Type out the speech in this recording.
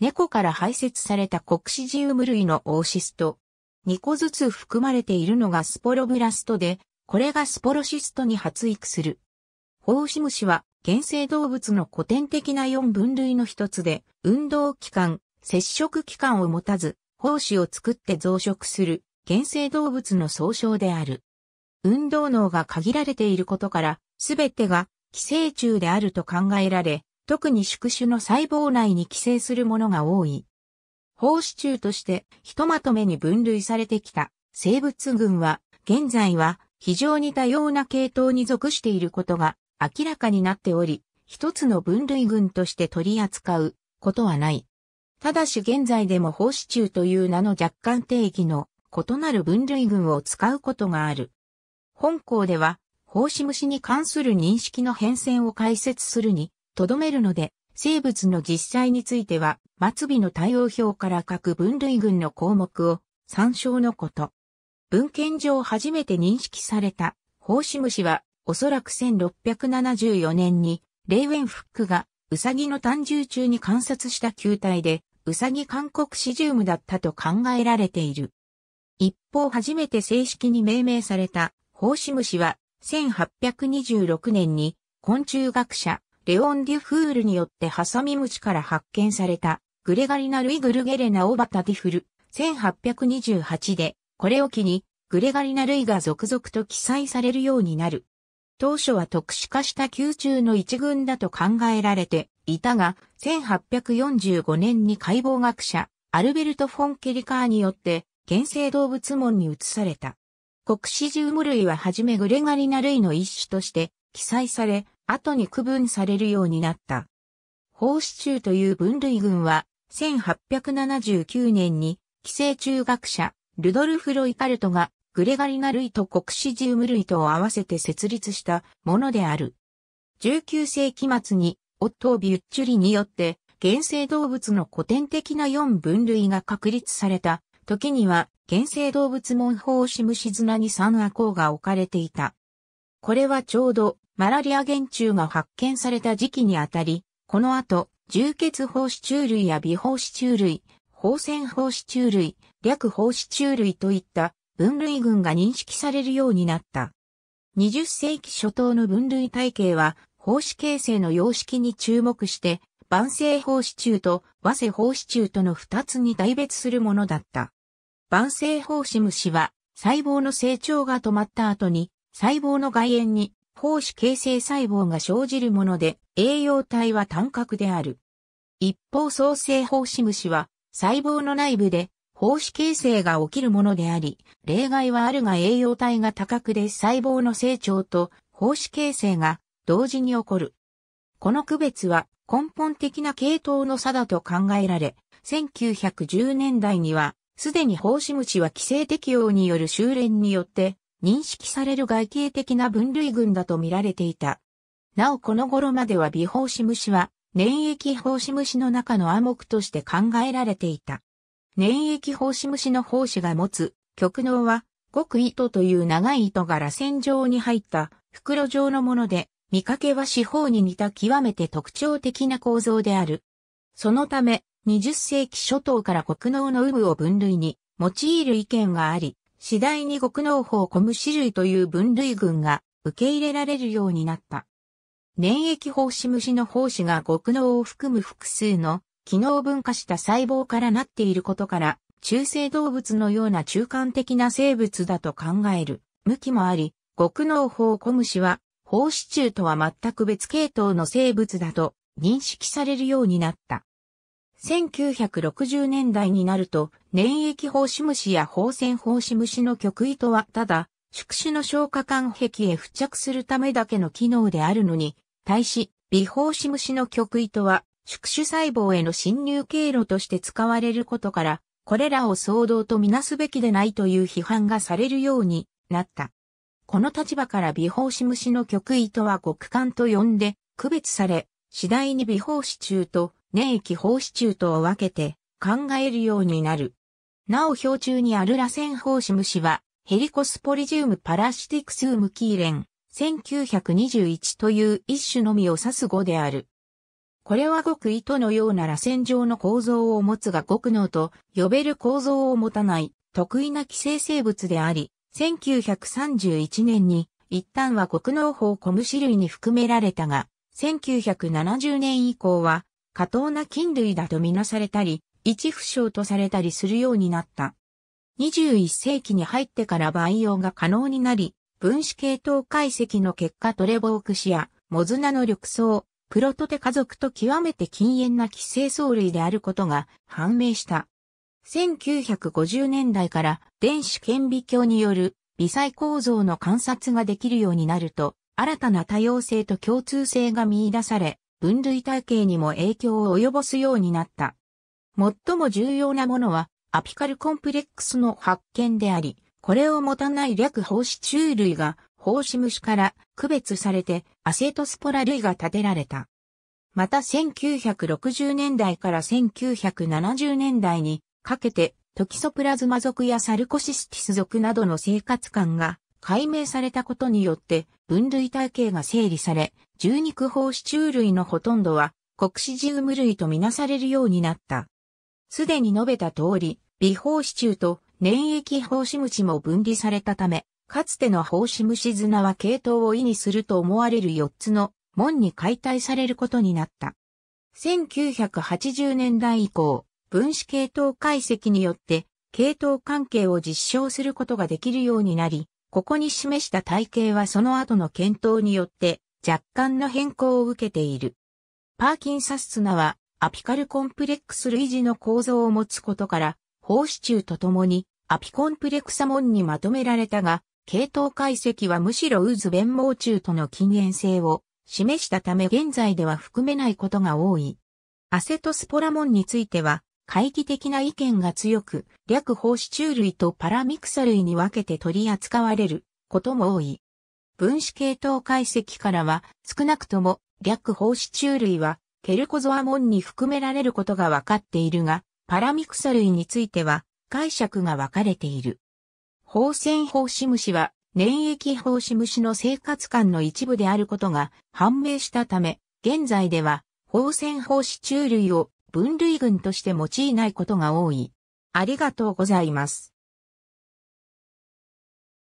猫から排泄されたコクシジウム類のオーシスト。2個ずつ含まれているのがスポロブラストで、これがスポロシストに発育する。ホウシムシは原生動物の古典的な4分類の一つで、運動期間、接触期間を持たず、胞子を作って増殖する原生動物の総称である。運動能が限られていることから、すべてが寄生虫であると考えられ、特に宿主の細胞内に寄生するものが多い。胞子中としてひとまとめに分類されてきた生物群は現在は非常に多様な系統に属していることが明らかになっており、一つの分類群として取り扱うことはない。ただし現在でも胞子中という名の若干定義の異なる分類群を使うことがある。本校では、胞子虫に関する認識の変遷を解説するにとどめるので、生物の実際については、末尾の対応表から各分類群の項目を参照のこと。文献上初めて認識された、ホウシムシは、おそらく1674年に、レーウェンフックが、ウサギの単獣中に観察した球体で、ウサギ韓国シジウムだったと考えられている。一方初めて正式に命名された、ホウシムシは、1826年に、昆虫学者、レオン・デュフールによってハサミムチから発見された、グレガリナ・ルイ・グルゲレナ・オバタ・ディフル、1828で、これを機に、グレガリナ・ルイが続々と記載されるようになる。当初は特殊化した宮中の一群だと考えられていたが、1845年に解剖学者、アルベルト・フォン・ケリカーによって、原生動物門に移された。国史ジウム類ははじめグレガリナ類の一種として記載され、後に区分されるようになった。法支柱という分類群は、1879年に、寄生虫学者、ルドルフ・ロイカルトが、グレガリナ類とコクシジウム類とを合わせて設立したものである。19世紀末に、オットー・ビュッチュリによって、原生動物の古典的な4分類が確立された、時には、原生動物門法シムシズナに3亜項が置かれていた。これはちょうど、マラリア原虫が発見された時期にあたり、この後、重血胞子虫類や微胞子虫類、放線胞子虫類、略胞子虫類といった分類群が認識されるようになった。20世紀初頭の分類体系は、胞子形成の様式に注目して、晩成胞子虫と和製胞子虫との二つに大別するものだった。晩成胞子虫は細胞の成長が止まった後に細胞の外縁に胞子形成細胞が生じるもので、栄養体は単核である。一方創生胞子虫は、細胞の内部で、胞子形成が起きるものであり、例外はあるが栄養体が多角で細胞の成長と胞子形成が同時に起こる。この区別は根本的な系統の差だと考えられ、1910年代には、すでに胞子虫は規制適用による修練によって、認識される外形的な分類群だと見られていた。なおこの頃までは微胞子虫は粘液胞子虫の中の暗黙として考えられていた。粘液胞子虫の胞子が持つ極能は極糸という長い糸が螺旋状に入った袋状のもので見かけは四方に似た極めて特徴的な構造である。そのため20世紀初頭から国能の有無を分類に用いる意見があり、次第に極農法コムシ類という分類群が受け入れられるようになった。粘液胞子虫の胞子が極脳を含む複数の機能分化した細胞からなっていることから、中性動物のような中間的な生物だと考える向きもあり、極脳胞ム虫は、胞子中とは全く別系統の生物だと認識されるようになった。1960年代になると、粘液胞子虫や放線胞子虫の極意とは、ただ、宿主の消化管壁へ付着するためだけの機能であるのに、対し、微胞子虫の極意とは、宿主細胞への侵入経路として使われることから、これらを騒動とみなすべきでないという批判がされるようになった。この立場から微胞子虫の極意とは極寒と呼んで、区別され、次第に微胞子中と粘液胞子中とを分けて考えるようになる。なお標中にある螺旋法師虫は、ヘリコスポリジウムパラシティクスウムキーレン、1921という一種のみを指す語である。これは極糸のような螺旋状の構造を持つが極能と呼べる構造を持たない特異な寄生生物であり、1931年に一旦は極能法小虫類に含められたが、1970年以降は過当な菌類だとみなされたり、一不詳とされたりするようになった。21世紀に入ってから培養が可能になり、分子系統解析の結果トレボークシア、モズナの緑藻、プロトテ家族と極めて禁煙な寄生藻類であることが判明した。1950年代から電子顕微鏡による微細構造の観察ができるようになると、新たな多様性と共通性が見出され、分類体系にも影響を及ぼすようになった。最も重要なものは、アピカルコンプレックスの発見であり、これを持たない略胞子虫類が、胞子虫から区別されて、アセトスポラ類が建てられた。また1960年代から1970年代にかけて、トキソプラズマ属やサルコシスティス属などの生活感が解明されたことによって分類体系が整理され、十肉胞子虫類のほとんどは国シジウム類とみなされるようになった。すでに述べた通り、微胞子中と粘液胞子虫も分離されたため、かつての胞子虫綱は系統を意味すると思われる4つの門に解体されることになった。1980年代以降、分子系統解析によって、系統関係を実証することができるようになり、ここに示した体系はその後の検討によって若干の変更を受けている。パーキンサス綱はアピカルコンプレックス類似の構造を持つことから、放子中とともにアピコンプレクサモンにまとめられたが、系統解析はむしろ渦弁網中との近縁性を示したため現在では含めないことが多い。アセトスポラモンについては、懐疑的な意見が強く、略胞子中類とパラミクサ類に分けて取り扱われることも多い。分子系統解析からは、少なくとも略胞子中類はケルコゾアモンに含められることが分かっているが、パラミクサ類については解釈が分かれている。放線シム虫は粘液シム虫の生活感の一部であることが判明したため、現在では放線チュ虫類を分類群として用いないことが多い。ありがとうございます。